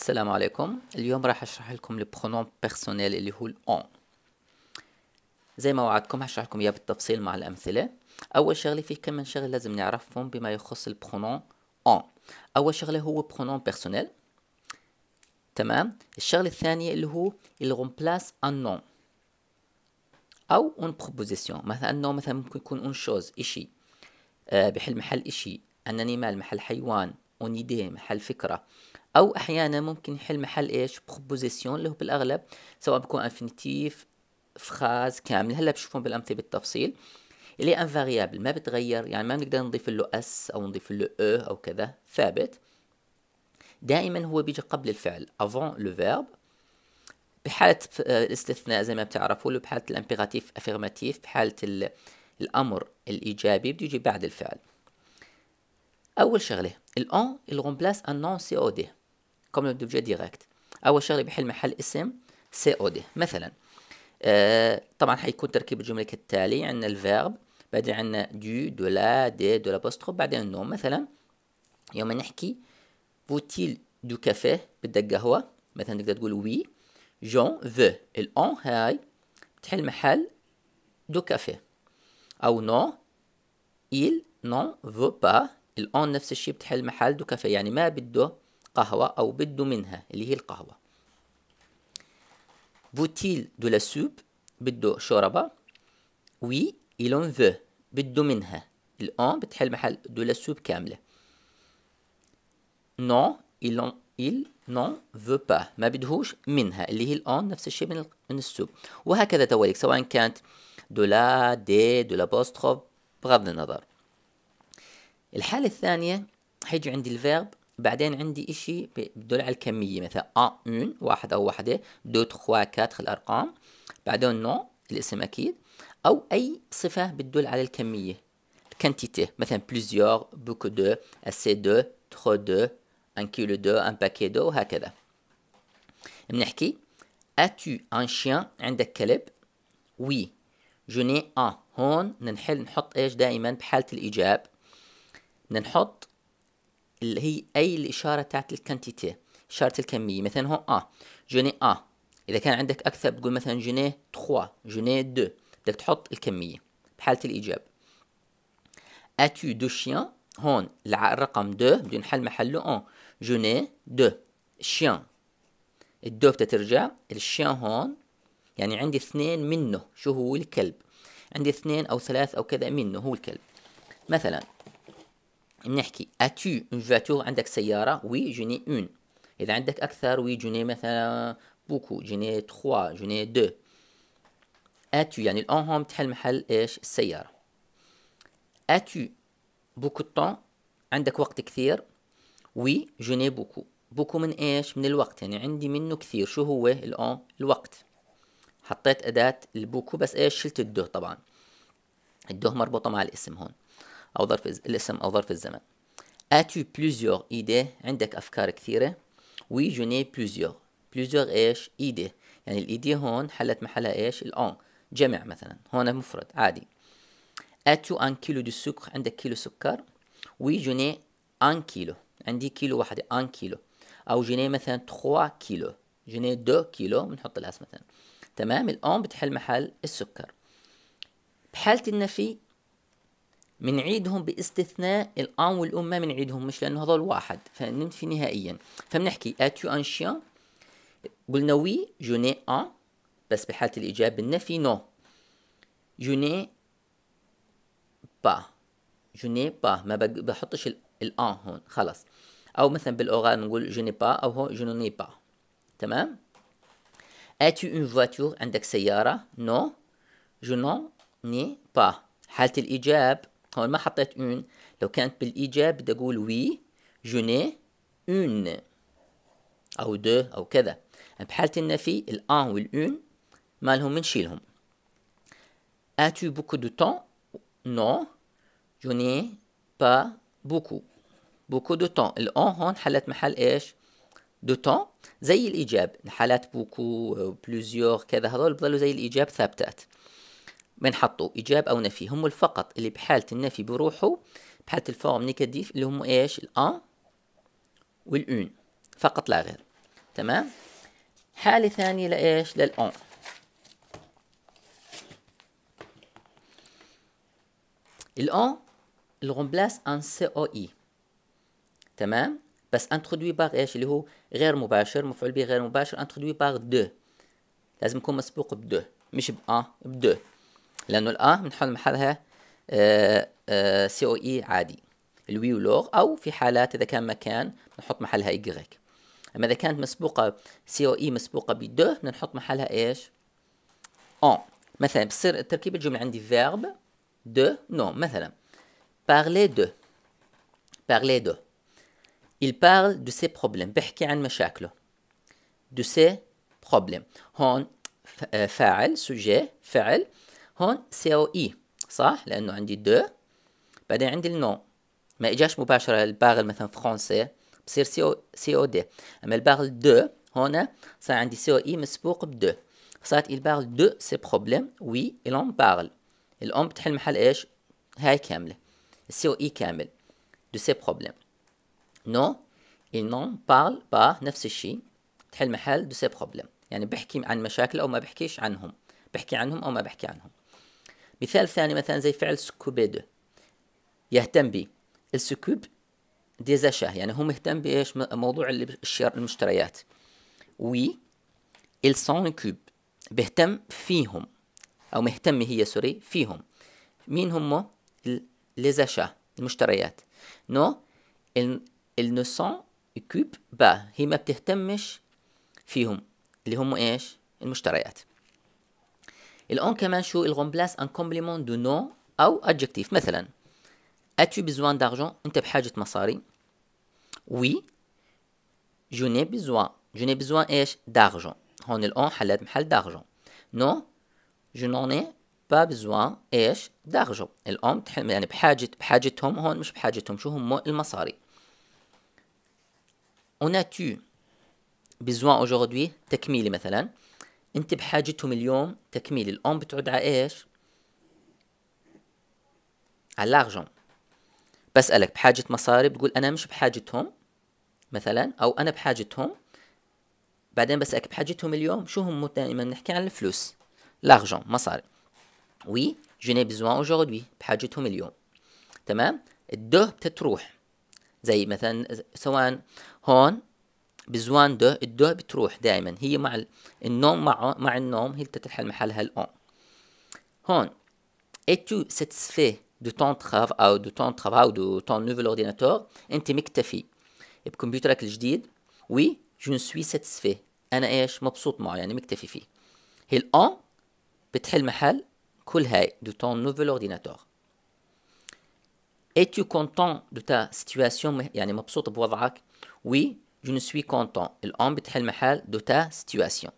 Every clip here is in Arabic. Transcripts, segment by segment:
السلام عليكم اليوم راح اشرح لكم البرونون بيرسونيل اللي هو الاون زي ما وعدتكم هشرح لكم اياه بالتفصيل مع الامثله اول شغله في كم من شغله لازم نعرفهم بما يخص البرونون اون اول شغله هو برونون بيرسونيل تمام الشغله الثانيه اللي هو الرومبلاس ان نون او اون بروبوزيسيون مثلا نون مثلا ممكن يكون اون شوز اشي آه، بحل محل اشي انني مال محل حيوان اون ايديه محل فكره او احيانا ممكن يحل محل ايش بروبوزيسيون اللي هو بالاغلب سواء بكون انفينيتيف فخاز كامل هلا بشوفهم بالامثله بالتفصيل اللي ان فاريابل ما بتغير يعني ما بنقدر نضيف له اس او نضيف له او e او كذا ثابت دائما هو بيجي قبل الفعل افون لو فيرب بحالة الاستثناء زي ما بتعرفوا له بحالة الامبيراتيف افيرماتيف بحالة الأمر الإيجابي بده يجي بعد الفعل أول شغلة الأون ان نون سي او دي كومن اوبجيكت ديريكت اول شغله بحل محل اسم سي او دي مثلا آه طبعا حيكون تركيب الجمله كالتالي عندنا الفيرب بعدين عندنا دو دو لا دي دو لا بعدين النوم مثلا يوم نحكي فوتيل دو كافيه بدك قهوه مثلا تقدر تقول وي جون فو الان هاي بتحل محل دو كافيه او نو il نو فو با الان نفس الشيء بتحل محل دو كافيه يعني ما بده قهوة أو بدو منها اللي هي القهوة فوتيل دو لا سوب بدو شوربة وي il فو بدو منها الأون بتحل محل دو لا سوب كاملة نو il en نو نون فو با ما بدهوش منها اللي هي الأون نفس الشيء من, من السوب وهكذا تواليك سواء كانت دو لا دي لا بوستخوف بغض النظر الحالة الثانية حيجي عندي الفيرب بعدين عندي إشي بدل على الكمية مثلا أ اون واحد أو واحدة دو تخوا كاتخ الأرقام بعدين نو الاسم أكيد أو أي صفة بتدل على الكمية كانتيتي مثلا بليزيور بوكو دو أسي دو تخو دو ان كيلو دو ان باكي دو وهكذا بنحكي أتو ان شيان عندك كلب وي جوني أ هون نحل نحط ايش دائما بحالة الإيجاب نحط اللي هي أي الإشارة تاعت الكانتيتي إشارة الكمية مثلا هون أ جوني أ إذا كان عندك أكثر بتقول مثلا جوني 3 جوني 2 بدك تحط الكمية بحالة الإيجاب أتو دو شيان هون الرقم 2 بده ينحل محله أون جوني 2 شيان الدو بتترجع الشيان هون يعني عندي اثنين منه شو هو الكلب عندي اثنين أو ثلاث أو كذا منه هو الكلب مثلا نحكي اتو اون فاتور عندك سياره وي جوني اون اذا عندك اكثر وي جوني مثلا بوكو جوني تخوا جوني دو اتو يعني الان هون بتحل محل ايش السياره اتو بوكو طون عندك وقت كثير وي جوني بوكو بوكو من ايش من الوقت يعني عندي منه كثير شو هو الان الوقت حطيت اداه البوكو بس ايش شلت الدو طبعا الدو مربوطه مع الاسم هون أو ظرف الاسم أو ظرف الزمن as-tu plusieurs idées عندك أفكار كثيرة oui جوني n'ai plusieurs plusieurs إيش idées يعني الإيدي هون حلت محلها إيش الأون جمع مثلا هون مفرد عادي as-tu un kilo de sucre عندك كيلو سكر oui جوني أن un kilo عندي كيلو واحدة un kilo أو جوني مثلا 3 كيلو جوني دو 2 كيلو بنحط الأس مثلا تمام الأون بتحل محل السكر بحالة النفي عيدهم باستثناء الان والام ما عيدهم مش لانه هذول واحد فننفي نهائيا فبنحكي اتيو ان شيان قلنا وي جوني ان بس بحاله الايجاب بالنفي نو جوني با جوني با ما بحطش الان هون خلص او مثلا بالاوغال بنقول جوني با او هو جوني با تمام اتيو اون فواتور عندك سياره نو جو با حاله الايجاب هون ما حطيت اون لو كانت بالايجاب بدي اقول وي جوني اون او دو او كذا يعني بحالة النفي الان والون مالهم بنشيلهم اتو بوكو دو تون نو جوني با بوكو بوكو دو تون الان هون حلت محل ايش دو تون زي الايجاب حالات بوكو بلوزيور كذا هذول بضلوا زي الايجاب ثابتات بنحطوا إيجاب أو نفي هم فقط اللي بحالة النفي بروحه بحالة الفورم نيكاتيف اللي هم إيش الأن والأون فقط لا غير تمام حالة ثانية لإيش للأن الأن الغمبلاس أن سي أو إي تمام بس انترودوي باغ ايش اللي هو غير مباشر مفعول به غير مباشر انترودوي باغ دو لازم يكون مسبوق بدو مش بأن بدو لانه الاه بنحل محلها سي او اي عادي الوي ولوغ او في حالات اذا كان مكان بنحط محلها ايجريك اما اذا كانت مسبوقه سي او اي مسبوقه بدو بنحط محلها ايش اون مثلا بصير التركيبه الجمله عندي فيرب دو نو مثلا بارلي دو بارلي دو il parle de ses problèmes بحكي عن مشاكله de ses problèmes هون آه، فاعل سوجي فعل هون سي او اي صح لانه عندي دو بعدين عندي النو ما اجاش مباشره الباغل مثلا فرونسي بصير سي او سي او دي اما الباغل دو هون صار عندي سي او اي مسبوق بدو صارت الباغل دو سي بروبليم وي الون باغل الام بتحل محل ايش هاي كامله سي او اي كامل دو سي بروبليم نو النون بارل با نفس الشيء تحل محل دو سي بروبليم يعني بحكي عن مشاكل او ما بحكيش عنهم بحكي عنهم او ما بحكي عنهم مثال ثاني مثلا زي فعل سكوبيدو يهتم بي السكوب ديزاشا يعني هو مهتم بايش موضوع الشراء المشتريات وي السون كوب بيهتم فيهم او مهتم هي سوري فيهم مين هم ليزاشا المشتريات نو ال نوسون كوب با هي ما بتهتمش فيهم اللي هم ايش المشتريات الأون كمان شو الغومبلاس أن كومبليمون دو نو أو أدجكتيف مثلا أتو بزوان دارجون أنت بحاجة مصاري وي جو ني بزوان جو ني بزوان إيش دارجون هون الأون حلت محل دارجون نو جو با بزوان إيش دارجون الأون يعني بحاجة بحاجتهم هون مش بحاجتهم شو هم المصاري اون اتو بيزوان besoin تكميلي مثلا انت بحاجتهم اليوم تكميل الام بتعود على ايش على لارجون بسألك بحاجة مصاري بتقول أنا مش بحاجتهم مثلا أو أنا بحاجتهم بعدين بسألك بحاجتهم اليوم شو هم دائما بنحكي عن الفلوس لارجون مصاري وي جوني ني بيزوان اوجوردي بحاجتهم اليوم تمام الدو بتتروح زي مثلا سواء هون بزوان دو الدو بتروح دائما هي مع النوم مع مع النوم هي بتتحل محلها الأون هون اتو ساتسفي دو تون تراف او دو تون تراف او دو تون نوفل اورديناتور انت مكتفي بكمبيوترك الجديد وي جو سوي ساتسفي انا ايش مبسوط معه يعني مكتفي فيه هي الاو بتحل محل كل هاي دو تون نوفل اورديناتور Es-tu content de ta situation يعني مبسوط بوضعك؟ Oui, je ne suis content بتحل محل دو تا situation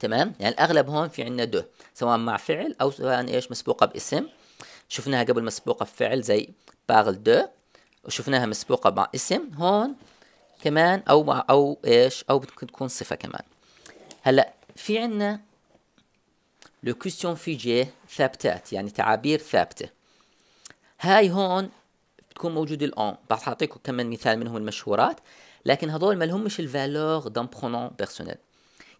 تمام يعني الأغلب هون في عندنا دو سواء مع فعل أو سواء إيش مسبوقة باسم شفناها قبل مسبوقة بفعل زي بارل دو وشفناها مسبوقة مع اسم هون كمان أو مع أو إيش أو بتكون تكون صفة كمان هلا في عندنا لو كوستيون فيجي ثابتات يعني تعابير ثابتة هاي هون بتكون موجودة الأون بعطيكم كم من مثال منهم المشهورات لكن هذول ما لهمش الفالور دون برونون بيرسونيل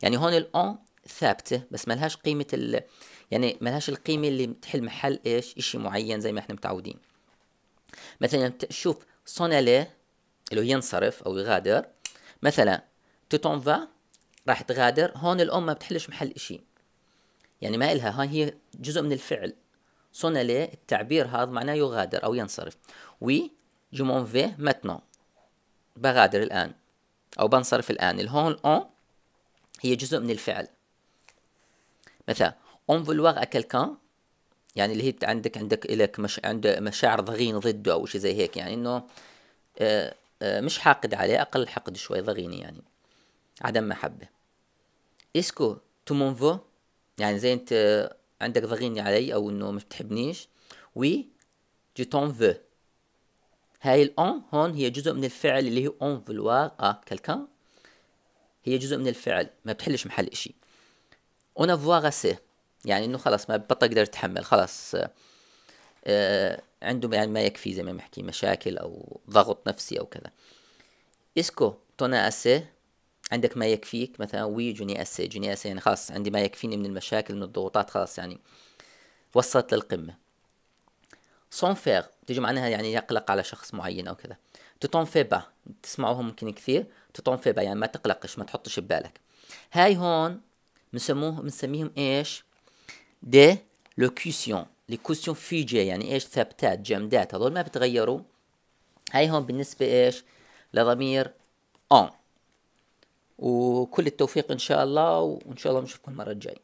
يعني هون الان ثابته بس ما لهاش قيمه ال... يعني ما لهاش القيمه اللي بتحل محل ايش شيء معين زي ما احنا متعودين مثلا شوف سونالي اللي هو ينصرف او يغادر مثلا تتونفا راح تغادر هون الام ما بتحلش محل شيء يعني ما إلها هاي هي جزء من الفعل سونالي التعبير هذا معناه يغادر او ينصرف وي جو مون في ماتنون بغادر الآن أو بنصرف الآن الهون الأون هي جزء من الفعل مثلا أون فولواغ أكلكان يعني اللي هي عندك عندك إلك مش عند مشاعر ضغين ضده أو شيء زي هيك يعني إنه آه، آه، مش حاقد عليه أقل حقد شوي ضغين يعني عدم محبة اسكو تو مون فو يعني زي أنت عندك ضغيني علي أو إنه ما بتحبنيش وي جو تون فو هاي الأون هون هي جزء من الفعل اللي هي أون فلوار أ آه، كلكان هي جزء من الفعل ما بتحلش محل إشي أون افوار اسي يعني إنه خلص ما بطل قدر يتحمل خلص آه،, آه عنده يعني ما يكفي زي ما بنحكي مشاكل أو ضغط نفسي أو كذا إسكو تونا أسي عندك ما يكفيك مثلا وي جوني أسي جوني أسي يعني خلاص عندي ما يكفيني من المشاكل من الضغوطات خلاص يعني وصلت للقمة سون فير تيجي معناها يعني يقلق على شخص معين او كذا تون في با تسمعوها ممكن كثير تون في با يعني ما تقلقش ما تحطش ببالك هاي هون بنسموه بنسميهم ايش دي لوكيسيون لي كوسيون فيجي يعني ايش ثابتات جامدات هذول ما بتغيروا هاي هون بالنسبة ايش لضمير اون وكل التوفيق ان شاء الله وان شاء الله بنشوفكم المرة الجاية